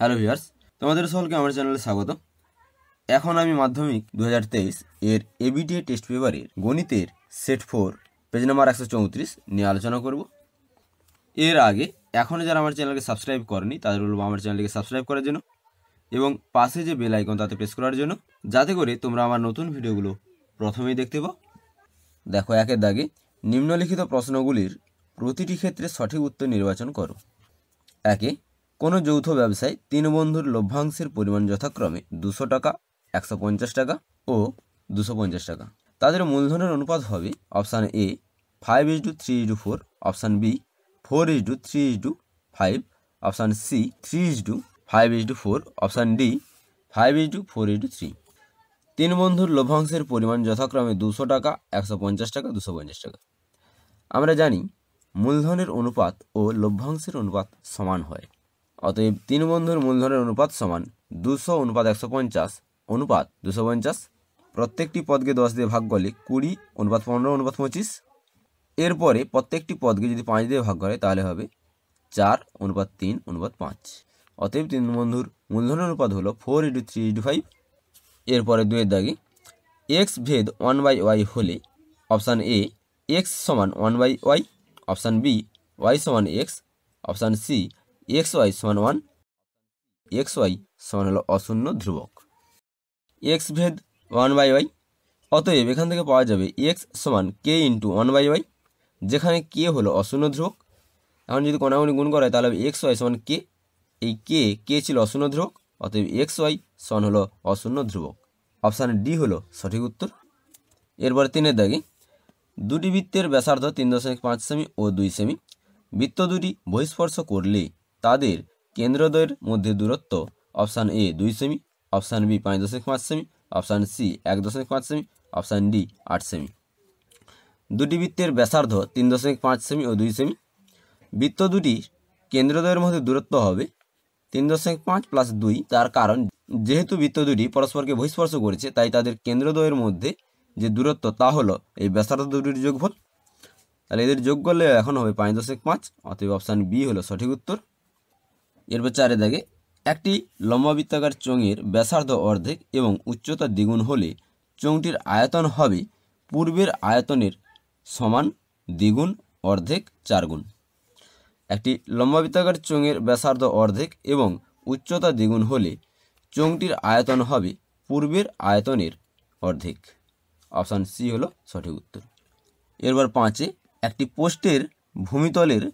hello viewers তোমাদের সকলকে আমার চ্যানেলে স্বাগত এখন আমি মাধ্যমিক দু এর এবিডিএ টেস্ট পেপারের গণিতের সেট ফোর পেজ নাম্বার একশো চৌত্রিশ নিয়ে আলোচনা করব এর আগে এখনও যারা আমার চ্যানেলকে সাবস্ক্রাইব করেনি তাদের বলবো আমার চ্যানেলকে সাবস্ক্রাইব করার জন্য এবং পাশে যে বেল আইকন তাতে প্রেস করার জন্য যাতে করে তোমরা আমার নতুন ভিডিওগুলো প্রথমেই দেখতে পাও দেখো একের দাগে নিম্নলিখিত প্রশ্নগুলির প্রতিটি ক্ষেত্রে সঠিক উত্তর নির্বাচন করো একে কোনো যৌথ ব্যবসায় তিন বন্ধুর লভ্যাংশের পরিমাণ যথাক্রমে দুশো টাকা একশো পঞ্চাশ টাকা ও দুশো পঞ্চাশ টাকা তাদের মূলধনের অনুপাত হবে option A five is to three is to four option B four is to three is to five option C three is to five is to four option D five is to four is to three তিন বন্ধুর লভ্যাংশের পরিমাণ যথাক্রমে দুশো টাকা একশো পঞ্চাশ টাকা দুশো পঞ্চাশ টাকা আমরা জানি মূলধনের অনুপাত ও লভ্যাংশের অনুপাত সমান হয় অতএব তিন বন্ধুর মূলধনের অনুপাত সমান দুশো অনুপাত একশো পঞ্চাশ অনুপাত দুশো পঞ্চাশ প্রত্যেকটি পদকে দশ দিয়ে ভাগ করলে কুড়ি অনুপাত পনেরো অনুপাত পঁচিশ এরপরে প্রত্যেকটি পদকে যদি পাঁচ দিয়ে ভাগ করে তাহলে হবে চার অনুপাত তিন অনুপাত পাঁচ অতএব তিন বন্ধুর মূলধনের অনুপাত হলো four into three into five এরপরে দুয়ের দাগে এক্স ভেদ ওয়ান বাই ওয়াই হলে অপশান এ এক্স সমান one by Y option B Y সমান X option C X Y সমান ওয়ান এক্স ওয়াই সমান হলো অশূন্য ধ্রুবক এক্স ভেদ ওয়ান বাই ওয়াই অতএব এখান থেকে পাওয়া যাবে এক্স সমান K into one by Y যেখানে কে হলো অশূন্য ধ্রুবক এখন যদি কোনাগুনি গুণ করা হয় তাহলে এক্স ওয়াই সমান কে এই কে কে ছিল অশূন্য ধ্রুবক অতএব এক্স ওয়াই সমান হলো অশূন্য ধ্রুবক অপশান ডি হলো সঠিক উত্তর এরপর তিনের দাগে দুটি বৃত্তের ব্যাসার্ধ তিন দশমিক পাঁচ সেমি ও দুই সেমি বৃত্ত দুটি বহিস্পর্শ করলে তাদের কেন্দ্রদ্বয়ের মধ্যে দূরত্ব অপশান এ দুই সেমি অপশান বি পাঁচ দশমিক পাঁচ সেমি অপশান সি এক দশমিক পাঁচ সেমি অপশান ডি আট সেমি দুটি বৃত্তের ব্যাসার্ধ তিন দশমিক পাঁচ সেমি ও দুই সেমি বৃত্ত দুটি কেন্দ্রদ্বয়ের মধ্যে দূরত্ব হবে তিন দশমিক পাঁচ প্লাস দুই তার কারণ যেহেতু বৃত্ত দুটি পরস্পরকে বহিস্পর্শ করেছে তাই তাদের কেন্দ্রদ্বয়ের মধ্যে যে দূরত্ব তা হলো এই ব্যাসার্ধ দুটির যোগফল তাহলে এদের যোগ করলে এখন হবে পাঁচ দশমিক পাঁচ অতএব অপশান বি হলো সঠিক উত্তর এরপর চারে দাগে একটি লম্বা বৃত্তাকার চোঙের ব্যাসার্ধ অর্ধেক এবং উচ্চতা দ্বিগুণ হলে চোঙটির আয়তন হবে পূর্বের আয়তনের সমান দ্বিগুণ অর্ধেক চারগুণ একটি লম্বা বৃত্তাকার চোঙের ব্যাসার্ধ অর্ধেক এবং উচ্চতা দ্বিগুণ হলে চোঙটির আয়তন হবে পূর্বের আয়তনের অর্ধেক অপশান সি হলো সঠিক উত্তর এরপর পাঁচে একটি পোস্টের ভূমিতলের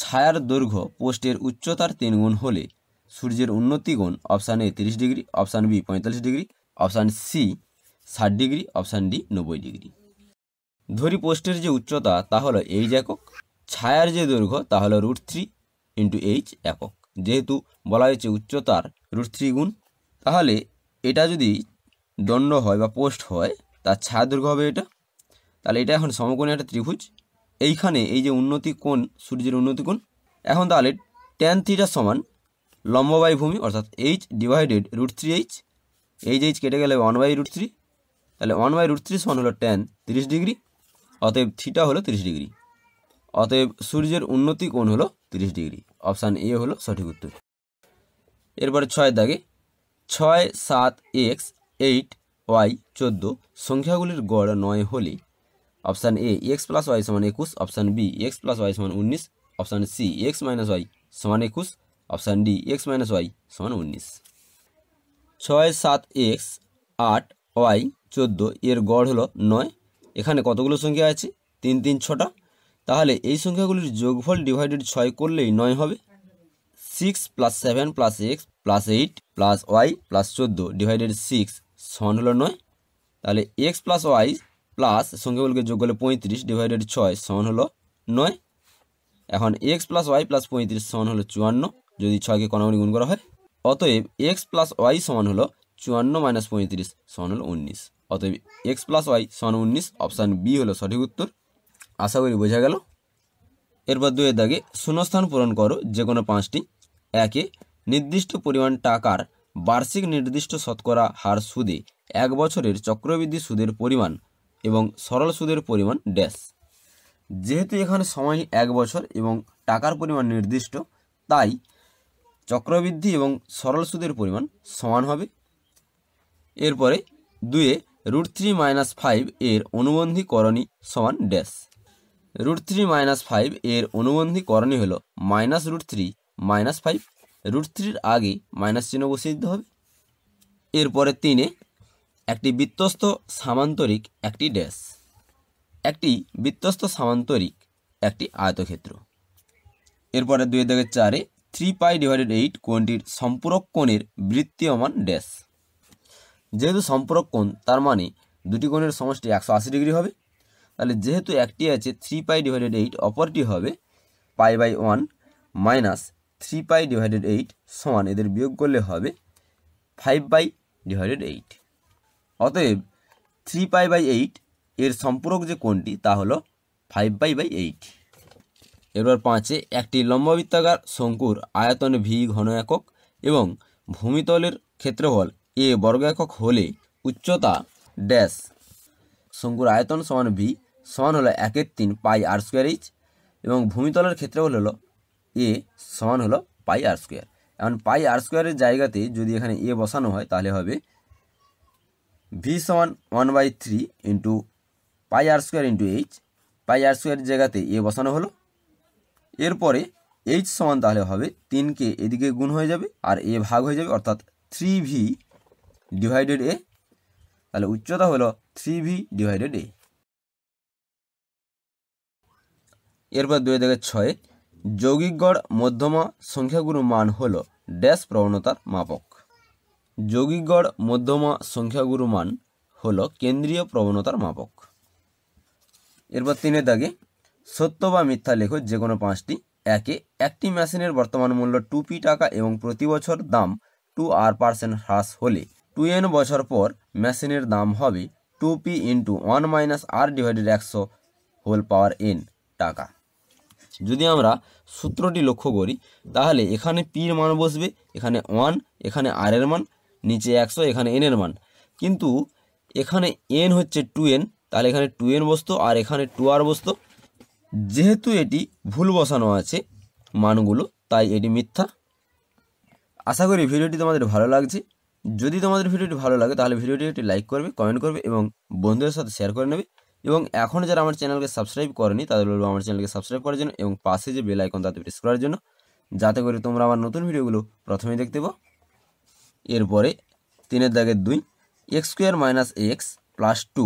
ছায়ার দৈর্ঘ্য পোস্টের উচ্চতার তিনগুণ হলে সূর্যের গুণ অপশান এ তিরিশ ডিগ্রি অপশান বি পঁয়তাল্লিশ ডিগ্রি অপশান সি ষাট ডিগ্রি অপশান ডি নব্বই ডিগ্রি ধরি পোস্টের যে উচ্চতা তা হলো এইচ একক ছায়ার যে দৈর্ঘ্য তা হলো রুট থ্রি ইন্টু এইচ একক যেহেতু বলা হয়েছে উচ্চতার রুট থ্রি গুণ তাহলে এটা যদি দণ্ড হয় বা পোস্ট হয় তার ছায়া দৈর্ঘ্য হবে এটা তাহলে এটা এখন সমকোণী একটা ত্রিভুজ এইখানে এই যে উন্নতি কোণ সূর্যের উন্নতি কোণ এখন তাহলে ট্যান থ্রিটার সমান লম্ব ভূমি অর্থাৎ H divided root three H H H কেটে গেলে ওয়ান বাই রুট থ্রি তাহলে ওয়ান বাই রুট থ্রি সমান হলো ট্যান তিরিশ ডিগ্রি অতএব থ্রিটা হলো তিরিশ ডিগ্রি অতএব সূর্যের উন্নতি কোণ হলো তিরিশ ডিগ্রি অপশান এ হলো সঠিক উত্তর এরপরে ছয় দাগে ছয় সাত এক্স এইট ওয়াই চোদ্দো সংখ্যাগুলির গড় নয় হলে option A X plus Y সমান একুশ option B X plus Y সমান উনিশ option C X minus Y সমান একুশ option D X minus Y সমান উনিশ ছয় সাত এক্স আট ওয়াই চোদ্দো এর গড় হলো নয় এখানে কতগুলো সংখ্যা আছে তিন তিন ছটা তাহলে এই সংখ্যাগুলির যোগফল ডিভাইডেড ছয় করলেই নয় হবে six plus seven plus X plus eight plus Y plus চোদ্দো ডিভাইডেড সিক্স সমান হলো নয় তাহলে এক্স প্লাস ওয়াই প্লাস সংখ্যাগুলোকে যোগ করলে পঁয়ত্রিশ ডিভাইডেড ছয় সমান হলো নয় এখন এক্স প্লাস ওয়াই প্লাস পঁয়ত্রিশ সমান হলো চুয়ান্ন যদি ছয়কে কোনাগুলি গুণ করা হয় অতএব এক্স প্লাস ওয়াই সমান হলো চুয়ান্ন মাইনাস পঁয়ত্রিশ সমান হলো উনিশ অতএব এক্স প্লাস ওয়াই সমান উনিশ অপশান বি হলো সঠিক উত্তর আশা করি বোঝা গেল এরপর দুয়ের দাগে শূন্যস্থান পূরণ করো যে কোনো পাঁচটি একে নির্দিষ্ট পরিমাণ টাকার বার্ষিক নির্দিষ্ট শতকরা হার সুদে এক বছরের চক্রবৃদ্ধি সুদের পরিমাণ এবং সরল সুদের পরিমাণ ড্যাশ যেহেতু এখানে সময় এক বছর এবং টাকার পরিমাণ নির্দিষ্ট তাই চক্রবৃদ্ধি এবং সরল সুদের পরিমাণ সমান হবে এরপরে দুয়ে রুট থ্রি মাইনাস ফাইভ এর অনুবন্ধীকরণী করণী সমান dash root three minus five এর অনুবন্ধী করণী হলো minus root three minus five root থ্রির আগে মাইনাস চিহ্ন বসিয়ে দিতে হবে এরপরে তিনে একটি বিত্তস্ত সামান্তরিক একটি ড্যাশ একটি বিত্তস্ত সামান্তরিক একটি আয়তক্ষেত্র এরপরে দুই দাগের চারে থ্রি পাই ডিভাইডেড এইট কোণটির সম্পূরক কোণের বৃত্তীয়মান ড্যাশ যেহেতু সম্পূরক কোণ তার মানে দুটি কোণের সমষ্টি একশো আশি ডিগ্রি হবে তাহলে যেহেতু একটি আছে থ্রি পাই ডিভাইডেড এইট অপরটি হবে pi by one minus three pi divided eight সমান এদের বিয়োগ করলে হবে ফাইভ বাই ডিভাইডেড এইট অতএব থ্রি পাই বাই এইট এর সম্পূরক যে কোণটি তা হলো ফাইভ বাই বাই এইট এবার পাঁচে একটি লম্বাবৃত্তাকার শঙ্কুর আয়তন ভি ঘন একক এবং ভূমিতলের ক্ষেত্রফল এ বর্গ একক হলে উচ্চতা ড্যাশ শঙ্কুর আয়তন সমান ভি সমান হলো একের তিন পাই আর স্কোয়ার এইচ এবং ভূমিতলের ক্ষেত্রফল হলো এ সমান হলো পাই আর স্কোয়ার এখন পাই আর স্কোয়ারের জায়গাতে যদি এখানে এ বসানো হয় তাহলে হবে ভি সমান one by three into pi R square into H pi R square জায়গাতে এ বসানো হলো এরপরে এইচ সমান তাহলে হবে তিনকে এদিকে গুণ হয়ে যাবে আর এ ভাগ হয়ে যাবে অর্থাৎ থ্রি ভি ডিভাইডেড এ তাহলে উচ্চতা হলো থ্রি ভি ডিভাইডেড এ এরপর দুই থেকে ছয়ে যৌগিকগড় মধ্যমা সংখ্যাগুরু মান হল ড্যাশ প্রবণতার মাপক যোগীগড় মধ্যমা সংখ্যাগুরু মান হল কেন্দ্রীয় প্রবণতার মাপক এরপর তিনের দাগে সত্য বা মিথ্যা লেখ যে কোনো পাঁচটি একে একটি মেশিনের বর্তমান মূল্য টু পি টাকা এবং প্রতি বছর দাম টু আর পার্সেন্ট হ্রাস হলে টু এন বছর পর মেশিনের দাম হবে two P into one minus R divided একশো হোল পাওয়ার এন টাকা যদি আমরা সূত্রটি লক্ষ্য করি তাহলে এখানে পির মান বসবে এখানে ওয়ান এখানে আর এর মান নিচে একশো এখানে এনের মান কিন্তু এখানে এন হচ্ছে টু এন তাহলে এখানে টু এন বসতো আর এখানে টু আর বসতো যেহেতু এটি ভুল বসানো আছে মানগুলো তাই এটি মিথ্যা আশা করি ভিডিওটি তোমাদের ভালো লাগছে যদি তোমাদের ভিডিওটি ভালো লাগে তাহলে ভিডিওটি একটি লাইক করবে কমেন্ট করবে এবং বন্ধুদের সাথে শেয়ার করে নেবে এবং এখন যারা আমার চ্যানেলকে সাবস্ক্রাইব করেনি তাদের বলবো আমার চ্যানেলকে সাবস্ক্রাইব করার জন্য এবং পাশে যে বেল আইকন তাতে প্রেস করার জন্য যাতে করে তোমরা আমার নতুন ভিডিওগুলো প্রথমেই দেখতে পাও এরপরে তিনের দাগের দুই X square minus X plus two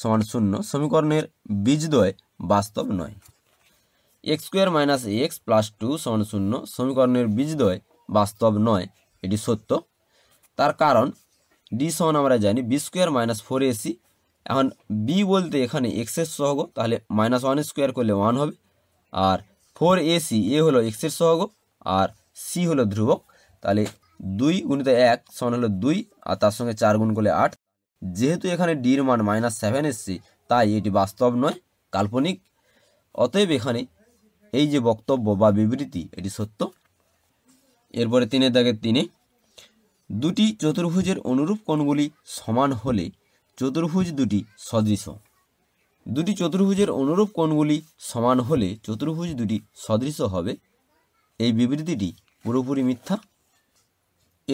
সমান শূন্য সমীকরণের বীজদ্বয় বাস্তব নয় X square minus X plus two সমান শূন্য সমীকরণের বীজদ্বয় বাস্তব নয় এটি সত্য তার কারণ ডি সমান আমরা জানি B square minus four AC এখন বি বলতে এখানে এক্সের সহগ তাহলে মাইনাস ওয়ান স্কোয়ার করলে ওয়ান হবে আর ফোর এসি এ হলো এক্সের সহগ আর সি হলো ধ্রুবক তাহলে দুই গুণিত এক সমান হলো দুই আর তার সঙ্গে চার গুণ করলে আট যেহেতু এখানে ডির মান মাইনাস সেভেন এসছে তাই এটি বাস্তব নয় কাল্পনিক অতএব এখানে এই যে বক্তব্য বা বিবৃতি এটি সত্য এরপরে তিনের দাগের তিনে দুটি চতুর্ভুজের অনুরূপ কোণগুলি সমান হলে চতুর্ভুজ দুটি সদৃশ দুটি চতুর্ভুজের অনুরূপ কোণগুলি সমান হলে চতুর্ভুজ দুটি সদৃশ হবে এই বিবৃতিটি পুরোপুরি মিথ্যা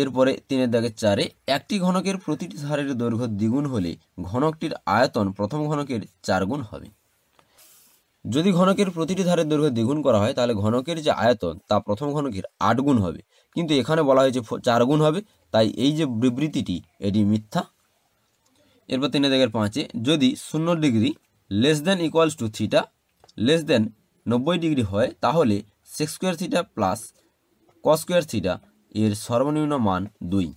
এরপরে তিনের দাগে চারে একটি ঘনকের প্রতিটি ধারের দৈর্ঘ্য দ্বিগুণ হলে ঘনকটির আয়তন প্রথম ঘনকের চার গুণ হবে যদি ঘনকের প্রতিটি ধারের দৈর্ঘ্য দ্বিগুণ করা হয় তাহলে ঘনকের যে আয়তন তা প্রথম ঘনকের আট গুণ হবে কিন্তু এখানে বলা হয়েছে চার গুণ হবে তাই এই যে বিবৃতিটি এটি মিথ্যা এরপর তিনের দাগের পাঁচে যদি শূন্য degree less than equals to theta less than নব্বই ডিগ্রি হয় তাহলে সিক্স square theta plus cos square theta এর সর্বনিম্ন মান দুই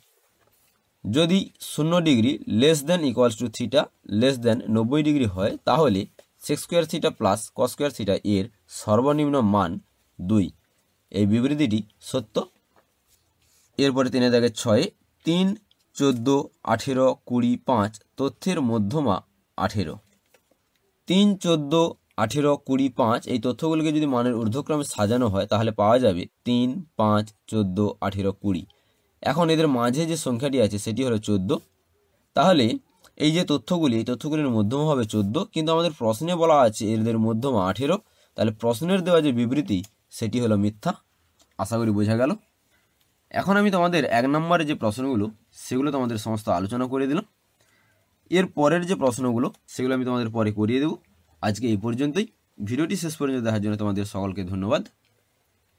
যদি শূন্য degree less than equals to theta less than নব্বই ডিগ্রি হয় তাহলে সিক্স স্কোয়ার থিটা প্লাস ক স্কোয়ার থিটা এর সর্বনিম্ন মান দুই এই বিবৃতিটি সত্য এরপরে তিনে দেখে ছয়ে তিন চোদ্দো আঠেরো কুড়ি পাঁচ তথ্যের মধ্যমা আঠেরো তিন চোদ্দো আঠেরো কুড়ি পাঁচ এই তথ্যগুলোকে যদি মানের ঊর্ধ্বক্রমে সাজানো হয় তাহলে পাওয়া যাবে তিন পাঁচ চোদ্দো আঠেরো কুড়ি এখন এদের মাঝে যে সংখ্যাটি আছে সেটি হলো চোদ্দো তাহলে এই যে তথ্যগুলি এই তথ্যগুলির মধ্যম হবে চোদ্দো কিন্তু আমাদের প্রশ্নে বলা আছে এদের মধ্যম আঠেরো তাহলে প্রশ্নের দেওয়া যে বিবৃতি সেটি হলো মিথ্যা আশা করি বোঝা গেল এখন আমি তোমাদের এক নম্বরের যে প্রশ্নগুলো সেগুলো তোমাদের সমস্ত আলোচনা করে দিলাম এর পরের যে প্রশ্নগুলো সেগুলো আমি তোমাদের পরে করিয়ে দেবো আজকে এই পর্যন্তই ভিডিওটি শেষ পর্যন্ত দেখার জন্য তোমাদের সকলকে ধন্যবাদ